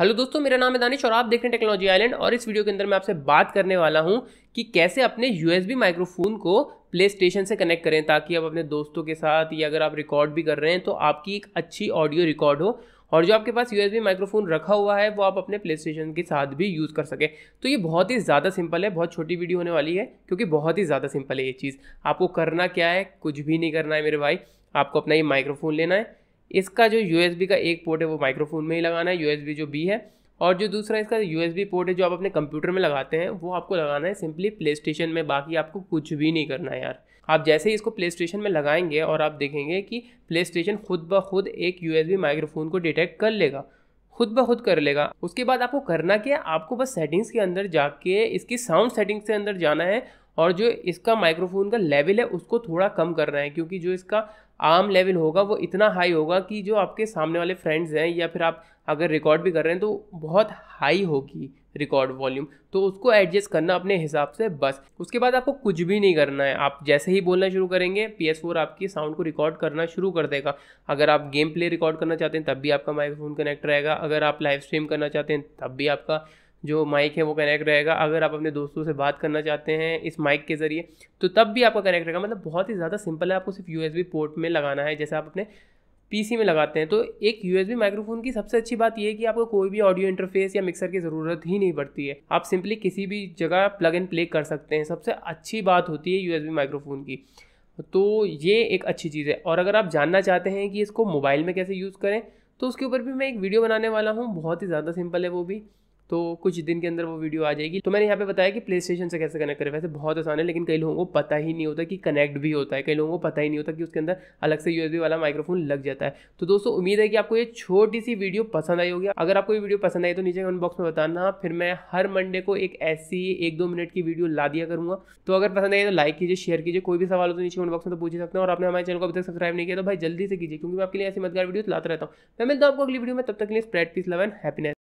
hello दोस्तों मेरा नाम है दानिश और आप देख रहे हैं टेक्नोलॉजी आइलैंड और इस वीडियो के अंदर मैं आपसे बात करने वाला हूं कि कैसे अपने यूएसबी माइक्रोफोन को प्ले स्टेशन से कनेक्ट करें ताकि आप अपने दोस्तों के साथ या अगर आप रिकॉर्ड भी कर रहे हैं तो आपकी एक अच्छी ऑडियो रिकॉर्ड हो और जो आपके पास यूएसबी माइक्रोफोन रखा हुआ है वो आप अपने प्ले स्टेशन के साथ भी यूज़ कर सकें तो ये बहुत ही ज़्यादा सिंपल है बहुत छोटी वीडियो होने वाली है क्योंकि बहुत ही ज़्यादा सिंपल है ये चीज़ आपको करना क्या है कुछ भी नहीं करना है मेरे भाई आपको अपना ये माइक्रोफोन लेना है इसका जो यू का एक पोर्ट है वो माइक्रोफोन में ही लगाना है यू जो बी है और जो दूसरा इसका यू पोर्ट है जो आप अपने कंप्यूटर में लगाते हैं वो आपको लगाना है सिंपली प्ले स्टेशन में बाकी आपको कुछ भी नहीं करना है यार आप जैसे ही इसको प्ले स्टेशन में लगाएंगे और आप देखेंगे कि प्ले स्टेशन खुद ब खुद एक यू माइक्रोफोन को डिटेक्ट कर लेगा खुद ब खुद कर लेगा उसके बाद आपको करना क्या आपको बस सेटिंग्स के अंदर जाके इसकी साउंड सेटिंग्स के अंदर जाना है और जो इसका माइक्रोफोन का लेवल है उसको थोड़ा कम करना है क्योंकि जो इसका आम लेवल होगा वो इतना हाई होगा कि जो आपके सामने वाले फ्रेंड्स हैं या फिर आप अगर रिकॉर्ड भी कर रहे हैं तो बहुत हाई होगी रिकॉर्ड वॉल्यूम तो उसको एडजस्ट करना अपने हिसाब से बस उसके बाद आपको कुछ भी नहीं करना है आप जैसे ही बोलना शुरू करेंगे पी एस फोर आपकी साउंड को रिकॉर्ड करना शुरू कर देगा अगर आप गेम प्ले रिकॉर्ड करना चाहते हैं तब भी आपका माइक्रोफोन कनेक्ट रहेगा अगर आप लाइव स्ट्रीम करना चाहते हैं तब भी आपका जो माइक है वो कनेक्ट रहेगा अगर आप अपने दोस्तों से बात करना चाहते हैं इस माइक के ज़रिए तो तब भी आपका कनेक्ट रहेगा मतलब बहुत ही ज़्यादा सिंपल है आपको सिर्फ यू पोर्ट में लगाना है जैसे आप अपने पीसी में लगाते हैं तो एक यूएसबी माइक्रोफोन की सबसे अच्छी बात यह है कि आपको कोई भी ऑडियो इंटरफेस या मिक्सर की ज़रूरत ही नहीं पड़ती है आप सिंपली किसी भी जगह प्लग एंड प्ले कर सकते हैं सबसे अच्छी बात होती है यूएसबी माइक्रोफोन की तो ये एक अच्छी चीज़ है और अगर आप जानना चाहते हैं कि इसको मोबाइल में कैसे यूज़ करें तो उसके ऊपर भी मैं एक वीडियो बनाने वाला हूँ बहुत ही ज़्यादा सिंपल है वो भी तो कुछ दिन के अंदर वो वीडियो आ जाएगी तो मैंने यहाँ पे बताया कि प्ले स्टेशन से कैसे कनेक्ट करें वैसे बहुत आसान है लेकिन कई लोगों को पता ही नहीं होता कि कनेक्ट भी होता है कई लोगों को पता ही नहीं होता कि उसके अंदर अलग से यूएसबी वाला माइक्रोफोन लग जाता है तो दोस्तों उम्मीद है कि आपको ये छोटी सी वीडियो पसंद आई होगी अगर आपको ये वीडियो पसंद आई तो नीचे कमेंट बॉक्स में बताना फिर मैं हर मंडे को एक ऐसी एक दो मिनट की वीडियो ला दिया करूँगा तो अगर पसंद आई तो लाइक कीजिए शेयर कीजिए कोई भी सवाल हो तो नीचे कमेंट बॉक्स में तो पूछ सकते हैं और आपने हमारे चैनल को अभी तक सब्सक्राइब नहीं किया तो भाई जल्दी से कीजिए क्योंकि मैं आपके लिए ऐसी मददगार वीडियो लाता रहता हूँ मैं मिलता हूँ आपको अगली वीडियो में तब तक के लिए spread peace love and happiness